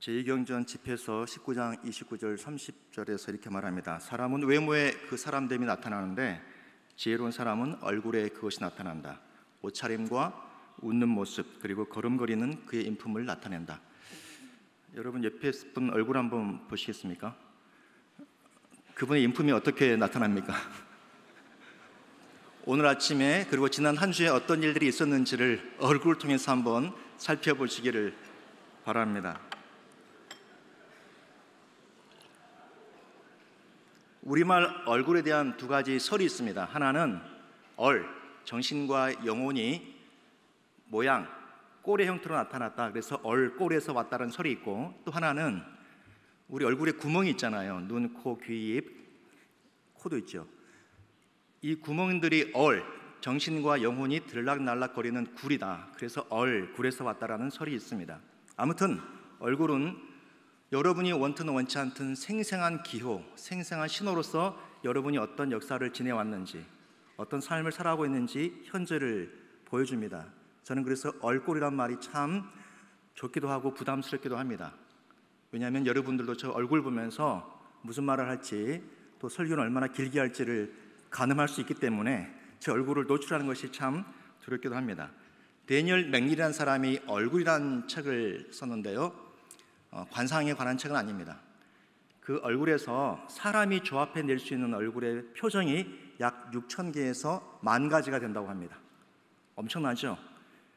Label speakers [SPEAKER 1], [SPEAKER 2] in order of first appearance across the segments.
[SPEAKER 1] 제2경전 집회서 에 19장 29절 30절에서 이렇게 말합니다. 사람은 외모에 그 사람됨이 나타나는데 지혜로운 사람은 얼굴에 그것이 나타난다. 옷차림과 웃는 모습 그리고 걸음거리는 그의 인품을 나타낸다. 여러분 옆에 분 얼굴 한번 보시겠습니까? 그분의 인품이 어떻게 나타납니까? 오늘 아침에 그리고 지난 한 주에 어떤 일들이 있었는지를 얼굴을 통해서 한번 살펴보시기를 바랍니다. 우리말 얼굴에 대한 두 가지 설이 있습니다. 하나는 얼, 정신과 영혼이 모양, 꼴의 형태로 나타났다. 그래서 얼, 꼴에서 왔다는 설이 있고 또 하나는 우리 얼굴에 구멍이 있잖아요. 눈, 코, 귀, 입, 코도 있죠. 이 구멍들이 얼, 정신과 영혼이 들락날락거리는 굴이다. 그래서 얼, 굴에서 왔다라는 설이 있습니다. 아무튼 얼굴은 여러분이 원튼 원치 않든 생생한 기호, 생생한 신호로서 여러분이 어떤 역사를 지내왔는지, 어떤 삶을 살아가고 있는지 현재를 보여줍니다. 저는 그래서 얼굴이란 말이 참 좋기도 하고 부담스럽기도 합니다. 왜냐하면 여러분들도 저 얼굴 보면서 무슨 말을 할지 또 설교는 얼마나 길게 할지를 가늠할 수 있기 때문에 제 얼굴을 노출하는 것이 참 두렵기도 합니다. 데니얼 맥리라는 사람이 얼굴이란 책을 썼는데요. 어, 관상에 관한 책은 아닙니다. 그 얼굴에서 사람이 조합해 낼 수 있는 얼굴의 표정이 약 6천 개에서 만 가지가 된다고 합니다. 엄청나죠?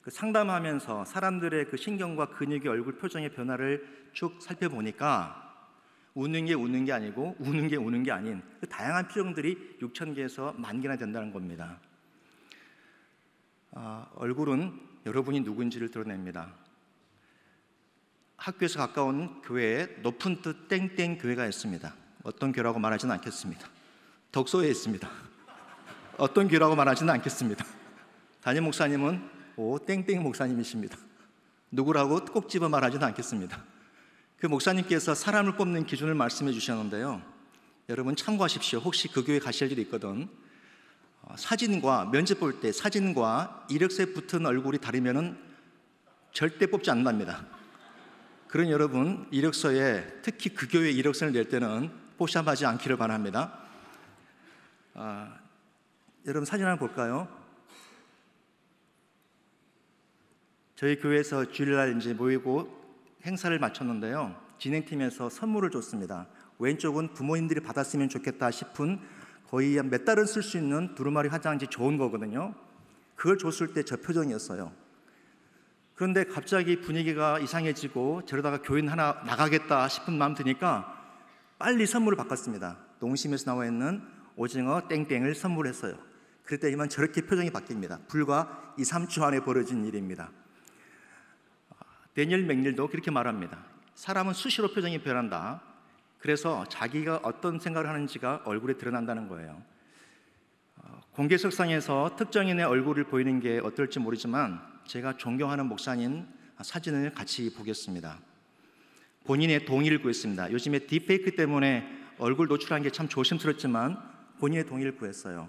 [SPEAKER 1] 그 상담하면서 사람들의 그 신경과 근육의 얼굴 표정의 변화를 쭉 살펴보니까 우는 게 우는 게 아니고 우는 게 우는 게 아닌 그 다양한 표정들이 6천 개에서 만 개나 된다는 겁니다. 아, 얼굴은 여러분이 누군지를 드러냅니다. 학교에서 가까운 교회에 높은 뜻 땡땡 교회가 있습니다. 어떤 교라고 말하지는 않겠습니다. 덕소에 있습니다. 어떤 교라고 말하지는 않겠습니다. 담임 목사님은 오 땡땡 목사님이십니다. 누구라고 꼭 집어 말하지는 않겠습니다. 그 목사님께서 사람을 뽑는 기준을 말씀해 주셨는데요. 여러분 참고하십시오. 혹시 그 교회 가실 일이 있거든 어, 사진과 면접 볼 때 사진과 이력서에 붙은 얼굴이 다르면은 절대 뽑지 않는답니다. 그런 여러분 이력서에 특히 그 교회 이력서를 낼 때는 포샵하지 않기를 바랍니다. 아, 여러분 사진 하나 볼까요? 저희 교회에서 주일날 이제 모이고 행사를 마쳤는데요. 진행팀에서 선물을 줬습니다. 왼쪽은 부모님들이 받았으면 좋겠다 싶은 거의 몇 달은 쓸 수 있는 두루마리 화장지 좋은 거거든요. 그걸 줬을 때 저 표정이었어요. 그런데 갑자기 분위기가 이상해지고 저러다가 교인 하나 나가겠다 싶은 마음 드니까 빨리 선물을 바꿨습니다. 농심에서 나와 있는 오징어 땡땡을 선물했어요. 그랬더니만 저렇게 표정이 바뀝니다. 불과 2, 3주 안에 벌어진 일입니다. 데니엘 맥닐도 그렇게 말합니다. 사람은 수시로 표정이 변한다. 그래서 자기가 어떤 생각을 하는지가 얼굴에 드러난다는 거예요. 어, 공개석상에서 특정인의 얼굴을 보이는 게 어떨지 모르지만 제가 존경하는 목사님 사진을 같이 보겠습니다. 본인의 동의를 구했습니다. 요즘에 딥페이크 때문에 얼굴 노출한 게참 조심스럽지만 본인의 동의를 구했어요.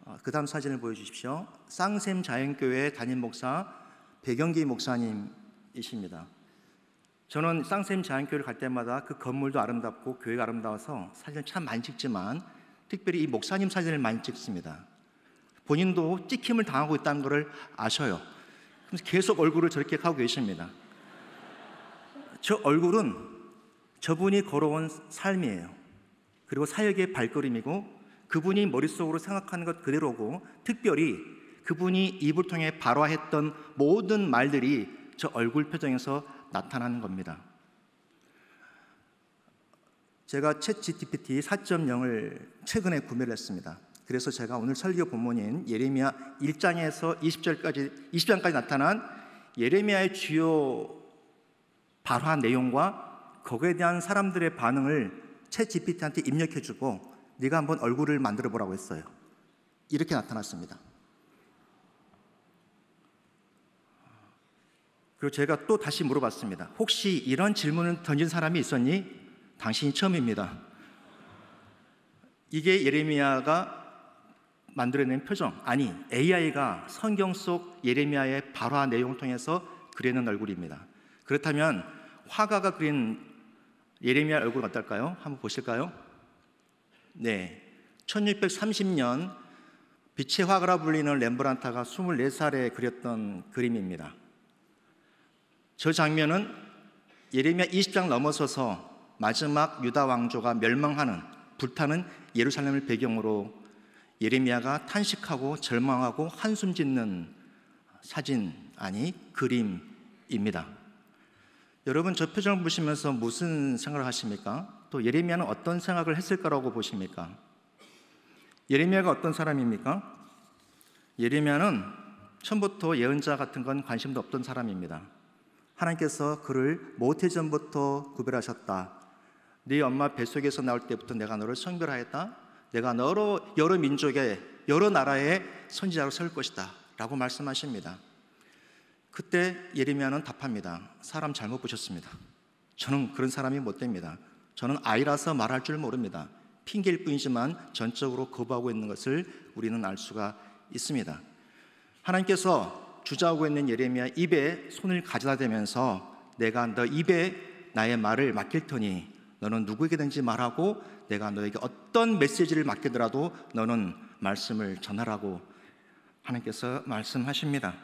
[SPEAKER 1] 어, 그 다음 사진을 보여주십시오. 쌍샘 자연교회 담임 목사 배경기 목사님이십니다. 저는 쌍샘 자연교회를 갈 때마다 그 건물도 아름답고 교회가 아름다워서 사진을 참 많이 찍지만 특별히 이 목사님 사진을 많이 찍습니다. 본인도 찍힘을 당하고 있다는 것을 아셔요. 그래서 계속 얼굴을 저렇게 하고 계십니다. 저 얼굴은 저분이 걸어온 삶이에요. 그리고 사역의 발걸음이고 그분이 머릿속으로 생각하는 것 그대로고 특별히 그분이 입을 통해 발화했던 모든 말들이 저 얼굴 표정에서 나타나는 겁니다. 제가 챗 GPT 4.0을 최근에 구매를 했습니다. 그래서 제가 오늘 설교 본문인 예레미야 1장에서 20절까지 20장까지 나타난 예레미야의 주요 발화 내용과 거기에 대한 사람들의 반응을 채 GPT한테 입력해 주고 네가 한번 얼굴을 만들어 보라고 했어요. 이렇게 나타났습니다. 그리고 제가 또 다시 물어봤습니다. 혹시 이런 질문을 던진 사람이 있었니? 당신이 처음입니다. 이게 예레미야가 만들어낸 표정, 아니 AI가 성경 속 예레미야의 발화 내용을 통해서 그리는 얼굴입니다. 그렇다면 화가가 그린 예레미야 얼굴 어떨까요? 한번 보실까요? 네, 1630년 빛의 화가라 불리는 렘브란타가 24살에 그렸던 그림입니다. 저 장면은 예레미야 20장 넘어서서 마지막 유다 왕조가 멸망하는 불타는 예루살렘을 배경으로 예레미야가 탄식하고 절망하고 한숨 짓는 사진 아니 그림입니다. 여러분 저 표정 보시면서 무슨 생각을 하십니까? 또 예레미야는 어떤 생각을 했을까라고 보십니까? 예레미야가 어떤 사람입니까? 예레미야는 처음부터 예언자 같은 건 관심도 없던 사람입니다. 하나님께서 그를 모태 전부터 구별하셨다. 네 엄마 뱃속에서 나올 때부터 내가 너를 성별하였다. 내가 여러, 여러 민족의 여러 나라의 선지자로 설 것이다. 라고 말씀하십니다. 그때 예레미야는 답합니다. 사람 잘못 보셨습니다. 저는 그런 사람이 못 됩니다. 저는 아이라서 말할 줄 모릅니다. 핑계일 뿐이지만 전적으로 거부하고 있는 것을 우리는 알 수가 있습니다. 하나님께서 주저하고 있는 예레미야 입에 손을 가져다 대면서 내가 너 입에 나의 말을 맡길 테니 너는 누구에게든지 말하고 내가 너에게 어떤 메시지를 맡기더라도 너는 말씀을 전하라고 하나님께서 말씀하십니다.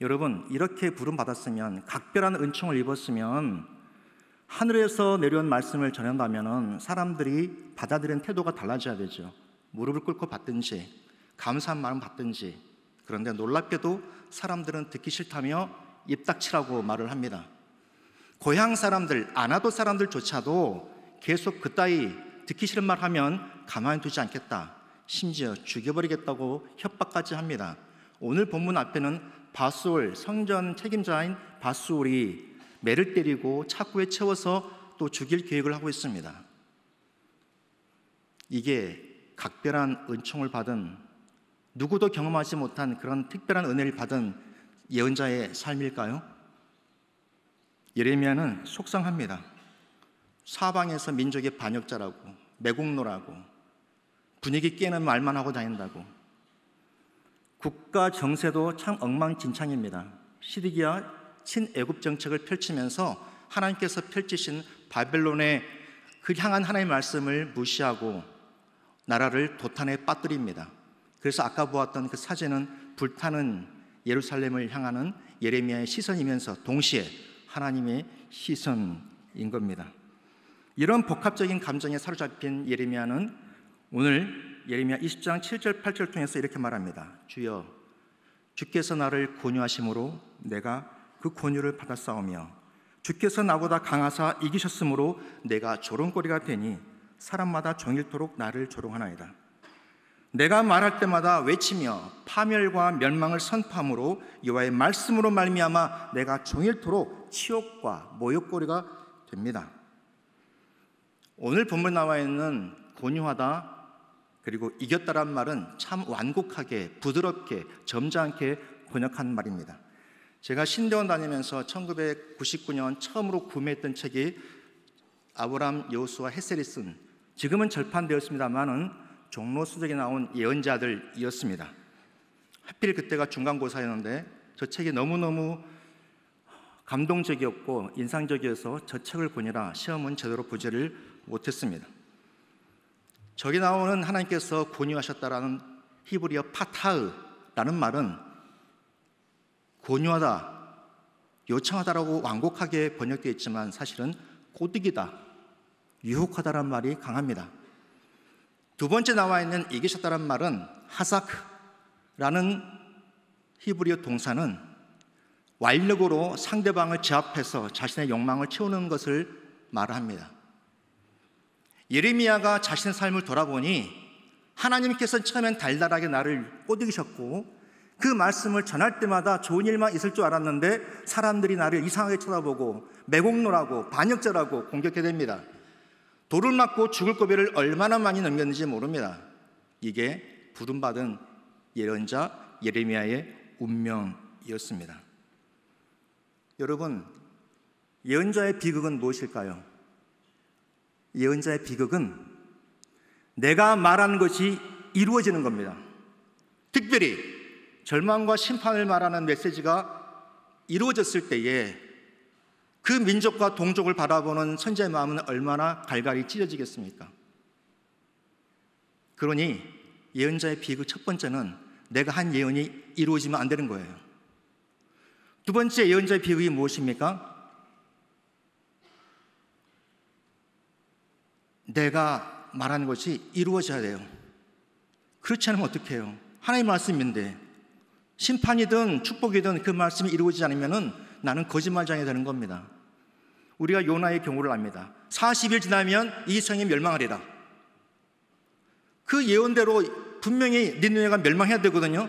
[SPEAKER 1] 여러분, 이렇게 부름 받았으면 각별한 은총을 입었으면 하늘에서 내려온 말씀을 전한다면은 사람들이 받아들이 태도가 달라져야 되죠. 무릎을 꿇고 받든지 감사한 마음 받든지 그런데 놀랍게도 사람들은 듣기 싫다며 입닥치라고 말을 합니다. 고향 사람들, 아나도 사람들조차도 계속 그따위 듣기 싫은 말 하면 가만히 두지 않겠다. 심지어 죽여버리겠다고 협박까지 합니다. 오늘 본문 앞에는 바스올 성전 책임자인 바스올이 매를 때리고 차고에 채워서 또 죽일 계획을 하고 있습니다. 이게 각별한 은총을 받은 누구도 경험하지 못한 그런 특별한 은혜를 받은 예언자의 삶일까요? 예레미야는 속상합니다. 사방에서 민족의 반역자라고 매국노라고 분위기 깨는 말만 하고 다닌다고 국가 정세도 참 엉망진창입니다. 시디기야 친애굽 정책을 펼치면서 하나님께서 펼치신 바벨론의 그 향한 하나님의 말씀을 무시하고 나라를 도탄에 빠뜨립니다. 그래서 아까 보았던 그 사진은 불타는 예루살렘을 향하는 예레미야의 시선이면서 동시에 하나님의 시선인 겁니다. 이런 복합적인 감정에 사로잡힌 예레미야는 오늘 예레미야 20장 7절 8절 통해서 이렇게 말합니다. 주여 주께서 나를 권유하심으로 내가 그 권유를 받았사오며 주께서 나보다 강하사 이기셨으므로 내가 조롱거리가 되니 사람마다 종일토록 나를 조롱하나이다. 내가 말할 때마다 외치며 파멸과 멸망을 선포함으로 여호와의 말씀으로 말미암아 내가 종일토록 치욕과 모욕거리가 됩니다. 오늘 본문 나와 있는 권유하다 그리고 이겼다란 말은 참 완곡하게 부드럽게 점잖게 번역한 말입니다. 제가 신대원 다니면서 1999년 처음으로 구매했던 책이 아브람 여호수와 헤세리슨 지금은 절판되었습니다만은 종로 수적에 나온 예언자들이었습니다. 하필 그때가 중간고사였는데 저 책이 너무너무 감동적이었고 인상적이어서 저 책을 보니라 시험은 제대로 부제를 못했습니다. 저기 나오는 하나님께서 권유하셨다라는 히브리어 파타흐라는 말은 권유하다, 요청하다라고 완곡하게 번역되어 있지만 사실은 꼬득이다유혹하다는 말이 강합니다. 두 번째 나와 있는 이기셨다는 말은 하사크라는 히브리어 동사는 완력으로 상대방을 제압해서 자신의 욕망을 채우는 것을 말합니다. 예레미야가 자신의 삶을 돌아보니 하나님께서 처음엔 달달하게 나를 꼬드기셨고 그 말씀을 전할 때마다 좋은 일만 있을 줄 알았는데 사람들이 나를 이상하게 쳐다보고 매곡노라고 반역자라고 공격해 됩니다 돌을 맞고 죽을 고비를 얼마나 많이 넘겼는지 모릅니다. 이게 부름받은 예언자 예레미야의 운명이었습니다. 여러분, 예언자의 비극은 무엇일까요? 예언자의 비극은 내가 말하는 것이 이루어지는 겁니다. 특별히 절망과 심판을 말하는 메시지가 이루어졌을 때에 그 민족과 동족을 바라보는 선재의 마음은 얼마나 갈갈이 찢어지겠습니까? 그러니 예언자의 비극 첫 번째는 내가 한 예언이 이루어지면 안 되는 거예요. 두 번째 예언자의 비극이 무엇입니까? 내가 말하는 것이 이루어져야 돼요. 그렇지 않으면 어떡해요? 하나님 말씀인데 심판이든 축복이든 그 말씀이 이루어지지 않으면 나는 거짓말장이 되는 겁니다. 우리가 요나의 경우를 압니다. 40일 지나면 이 성이 멸망하리라. 그 예언대로 분명히 니누에가 네 멸망해야 되거든요.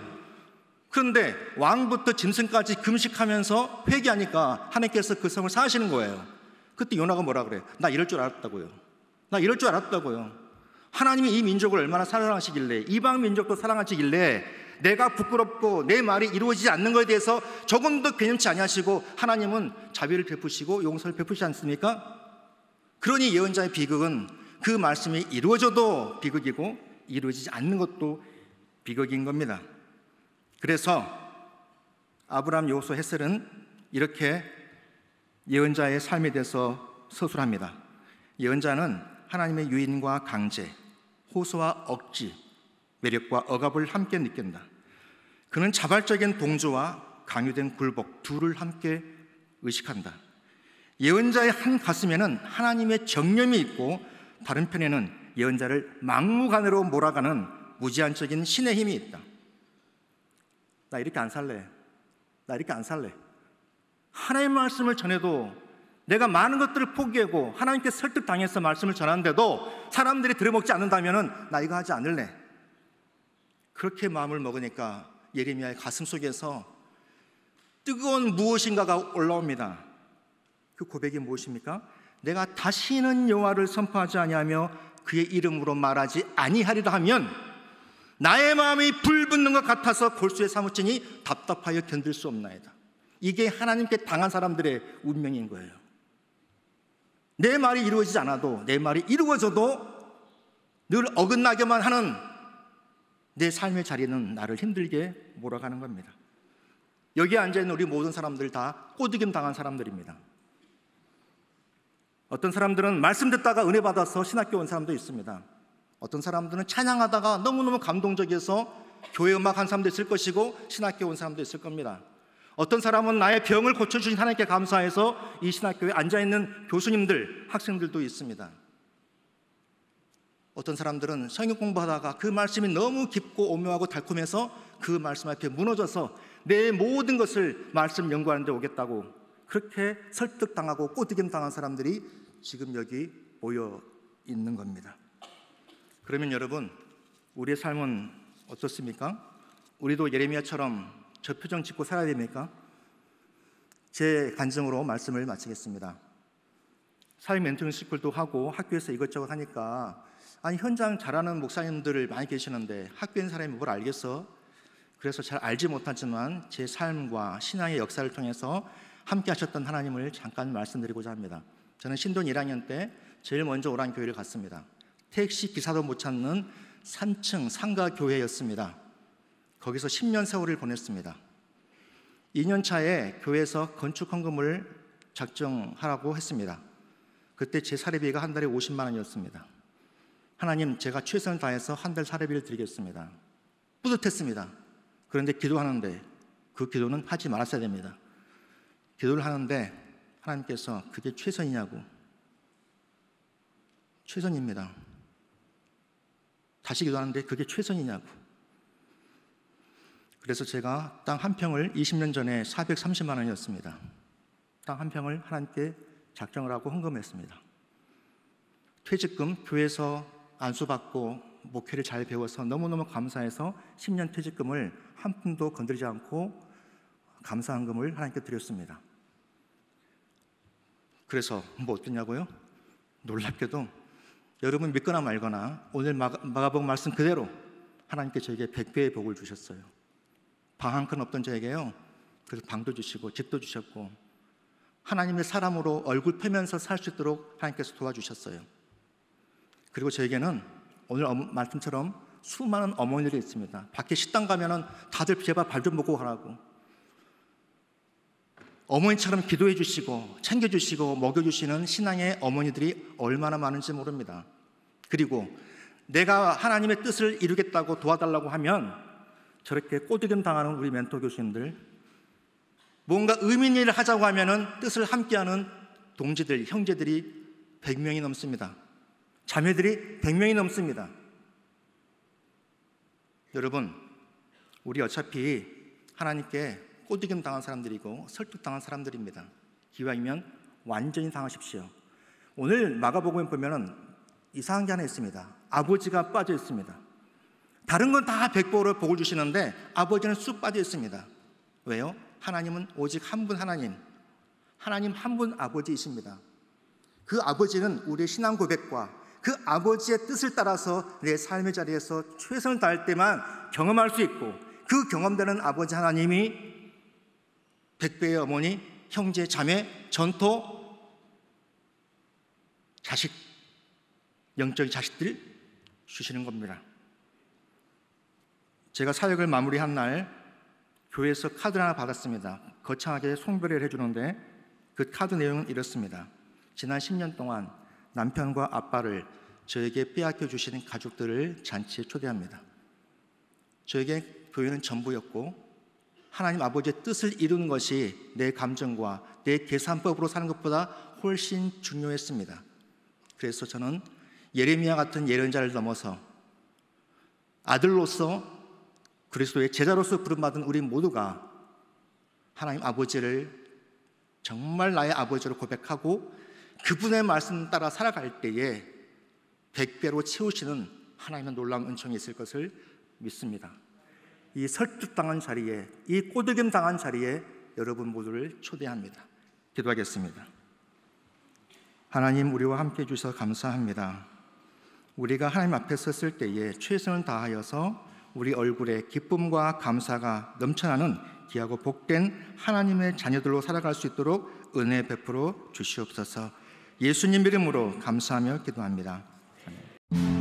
[SPEAKER 1] 그런데 왕부터 짐승까지 금식하면서 회개하니까 하나님께서 그 성을 사시는 거예요. 그때 요나가 뭐라 그래나 이럴 줄 알았다고요. 나 이럴 줄 알았다고요. 하나님이 이 민족을 얼마나 사랑하시길래, 이방 민족도 사랑하시길래, 내가 부끄럽고 내 말이 이루어지지 않는 것에 대해서 조금도 괜찮지 아니시고 하나님은 자비를 베푸시고 용서를 베푸시지 않습니까? 그러니 예언자의 비극은 그 말씀이 이루어져도 비극이고 이루어지지 않는 것도 비극인 겁니다. 그래서 아브람 요소 헤셀은 이렇게 예언자의 삶에 대해서 서술합니다. 예언자는 하나님의 유인과 강제, 호소와 억지, 매력과 억압을 함께 느낀다. 그는 자발적인 동조와 강요된 굴복 둘을 함께 의식한다. 예언자의 한 가슴에는 하나님의 정념이 있고 다른 편에는 예언자를 막무가내로 몰아가는 무제한적인 신의 힘이 있다. 나 이렇게 안 살래. 나 이렇게 안 살래. 하나님의 말씀을 전해도 내가 많은 것들을 포기하고 하나님께 설득당해서 말씀을 전하는데도 사람들이 들어먹지 않는다면 나 이거 하지 않을래. 그렇게 마음을 먹으니까 예레미야의 가슴 속에서 뜨거운 무엇인가가 올라옵니다. 그 고백이 무엇입니까? 내가 다시는 여호와를 선포하지 아니하며 그의 이름으로 말하지 아니하리라 하면 나의 마음이 불붙는 것 같아서 골수에 사무치니 답답하여 견딜 수 없나이다. 이게 하나님께 당한 사람들의 운명인 거예요. 내 말이 이루어지지 않아도 내 말이 이루어져도 늘 어긋나게만 하는 내 삶의 자리는 나를 힘들게 몰아가는 겁니다. 여기 앉아 있는 우리 모든 사람들 다 꼬드김 당한 사람들입니다. 어떤 사람들은 말씀 듣다가 은혜 받아서 신학교 온 사람도 있습니다. 어떤 사람들은 찬양하다가 너무너무 감동적이어서 교회 음악 한 사람도 있을 것이고 신학교 온 사람도 있을 겁니다. 어떤 사람은 나의 병을 고쳐주신 하나님께 감사해서 이 신학교에 앉아있는 교수님들, 학생들도 있습니다. 어떤 사람들은 성경 공부하다가 그 말씀이 너무 깊고 오묘하고 달콤해서 그 말씀 앞에 무너져서 내 모든 것을 말씀 연구하는 데 오겠다고 그렇게 설득당하고 꼬드김 당한 사람들이 지금 여기 모여 있는 겁니다. 그러면 여러분, 우리의 삶은 어떻습니까? 우리도 예레미야처럼 저 표정 짓고 살아야 됩니까? 제 간증으로 말씀을 마치겠습니다. 사회 멘토링 스쿨도 하고 학교에서 이것저것 하니까 아니 현장 잘하는 목사님들을 많이 계시는데 학교인 사람이 뭘 알겠어? 그래서 잘 알지 못하지만 제 삶과 신앙의 역사를 통해서 함께 하셨던 하나님을 잠깐 말씀드리고자 합니다. 저는 신돈 1학년 때 제일 먼저 오란 교회를 갔습니다. 택시 기사도 못 찾는 3층 상가 교회였습니다. 거기서 10년 세월을 보냈습니다. 2년 차에 교회에서 건축 헌금을 작정하라고 했습니다. 그때 제 사례비가 한 달에 50만 원이었습니다. 하나님, 제가 최선을 다해서 한 달 사례비를 드리겠습니다. 뿌듯했습니다. 그런데 기도하는데 그 기도는 하지 말았어야 됩니다. 기도를 하는데 하나님께서 그게 최선이냐고. 최선입니다. 다시 기도하는데 그게 최선이냐고. 그래서 제가 땅 한 평을 20년 전에 430만 원이었습니다. 땅 한 평을 하나님께 작정을 하고 헌금했습니다. 퇴직금 교회에서 안수받고 목회를 잘 배워서 너무너무 감사해서 10년 퇴직금을 한 푼도 건드리지 않고 감사 한금을 하나님께 드렸습니다. 그래서 뭐 어땠냐고요? 놀랍게도 여러분 믿거나 말거나 오늘 마가복 말씀 그대로 하나님께 저에게 100배의 복을 주셨어요. 방한큰 없던 저에게요. 그래서 방도 주시고 집도 주셨고 하나님의 사람으로 얼굴 펴면서 살 수 있도록 하나님께서 도와주셨어요. 그리고 저에게는 오늘 말씀처럼 수많은 어머니들이 있습니다. 밖에 식당 가면은 다들 제발 발좀 보고 가라고. 어머니처럼 기도해 주시고 챙겨 주시고 먹여 주시는 신앙의 어머니들이 얼마나 많은지 모릅니다. 그리고 내가 하나님의 뜻을 이루겠다고 도와달라고 하면 저렇게 꼬드김 당하는 우리 멘토 교수님들, 뭔가 의미 있는 일을 하자고 하면은 뜻을 함께하는 동지들, 형제들이 100명이 넘습니다. 자매들이 100명이 넘습니다. 여러분, 우리 어차피 하나님께 꼬드김 당한 사람들이고 설득당한 사람들입니다. 기왕이면 완전히 당하십시오. 오늘 마가복음에 보면은 이상한 게 하나 있습니다. 아버지가 빠져 있습니다. 다른 건 다 백보로 복을 주시는데 아버지는 쑥 빠져 있습니다. 왜요? 하나님은 오직 한 분 하나님, 하나님 한 분 아버지이십니다. 그 아버지는 우리의 신앙 고백과 그 아버지의 뜻을 따라서 내 삶의 자리에서 최선을 다할 때만 경험할 수 있고 그 경험되는 아버지 하나님이 백배의 어머니, 형제, 자매, 전토, 자식, 영적인 자식들 주시는 겁니다. 제가 사역을 마무리한 날 교회에서 카드 하나 받았습니다. 거창하게 송별회를 해주는데 그 카드 내용은 이렇습니다. 지난 10년 동안 남편과 아빠를 저에게 빼앗겨 주시 가족들을 잔치에 초대합니다. 저에게 교회는 전부였고 하나님 아버지의 뜻을 이루는 것이 내 감정과 내 계산법으로 사는 것보다 훨씬 중요했습니다. 그래서 저는 예레미야 같은 예언자를 넘어서 아들로서 그리스도의 제자로서 부름받은 우리 모두가 하나님 아버지를 정말 나의 아버지로 고백하고 그분의 말씀 따라 살아갈 때에 백배로 채우시는 하나님의 놀라운 은총이 있을 것을 믿습니다. 이 설득당한 자리에, 이 꼬드김 당한 자리에 여러분 모두를 초대합니다. 기도하겠습니다. 하나님, 우리와 함께 해주셔서 감사합니다. 우리가 하나님 앞에 섰을 때에 최선을 다하여서 우리 얼굴에 기쁨과 감사가 넘쳐나는 귀하고 복된 하나님의 자녀들로 살아갈 수 있도록 은혜 베풀어 주시옵소서. 예수님 이름으로 감사하며 기도합니다. 아멘.